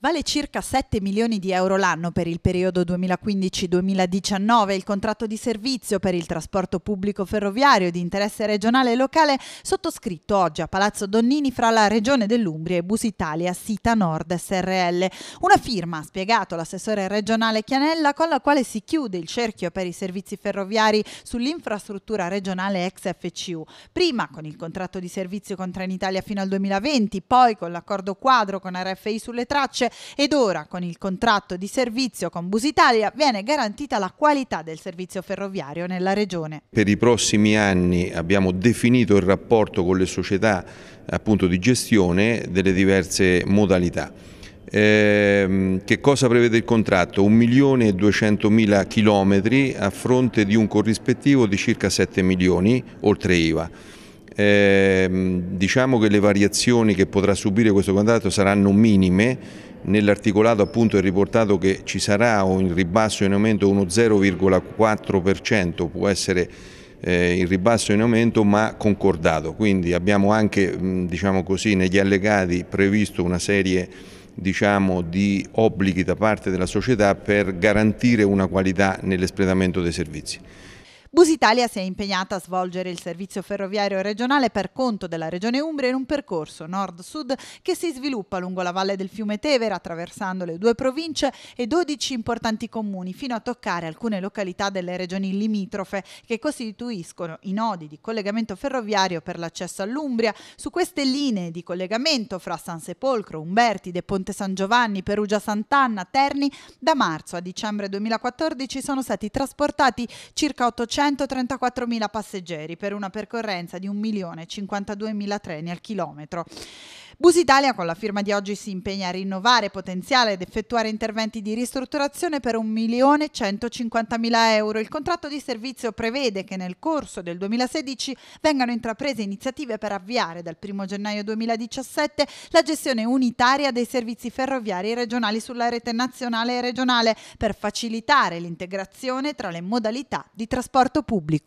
Vale circa 7 milioni di euro l'anno per il periodo 2015-2019 il contratto di servizio per il trasporto pubblico ferroviario di interesse regionale e locale sottoscritto oggi a Palazzo Donnini fra la Regione dell'Umbria e Bus Italia Sita Nord SRL. Una firma, ha spiegato l'assessore regionale Chianella, con la quale si chiude il cerchio per i servizi ferroviari sull'infrastruttura regionale ex FCU. Prima con il contratto di servizio con Trenitalia fino al 2020, poi con l'accordo quadro con RFI sulle tracce ed ora con il contratto di servizio con Busitalia viene garantita la qualità del servizio ferroviario nella regione. Per i prossimi anni abbiamo definito il rapporto con le società appunto, di gestione delle diverse modalità. Eh, che cosa prevede il contratto? 1.200.000 chilometri a fronte di un corrispettivo di circa 7 milioni oltre IVA. Eh, diciamo che le variazioni che potrà subire questo contratto saranno minime Nell'articolato appunto è riportato che ci sarà un ribasso in aumento uno 0,4%, può essere eh, in ribasso in aumento ma concordato, quindi abbiamo anche diciamo così, negli allegati previsto una serie diciamo, di obblighi da parte della società per garantire una qualità nell'espletamento dei servizi. Busitalia si è impegnata a svolgere il servizio ferroviario regionale per conto della Regione Umbria in un percorso nord-sud che si sviluppa lungo la valle del fiume Tevere, attraversando le due province e 12 importanti comuni, fino a toccare alcune località delle regioni limitrofe che costituiscono i nodi di collegamento ferroviario per l'accesso all'Umbria. Su queste linee di collegamento fra San Sepolcro, Umberti, De Ponte San Giovanni, Perugia Sant'Anna, Terni, da marzo a dicembre 2014 sono stati trasportati circa 800 134.000 passeggeri per una percorrenza di 1.052.000 treni al chilometro. Busitalia con la firma di oggi si impegna a rinnovare, potenziare ed effettuare interventi di ristrutturazione per 1.150.000 euro. Il contratto di servizio prevede che nel corso del 2016 vengano intraprese iniziative per avviare dal 1 gennaio 2017 la gestione unitaria dei servizi ferroviari regionali sulla rete nazionale e regionale per facilitare l'integrazione tra le modalità di trasporto pubblico.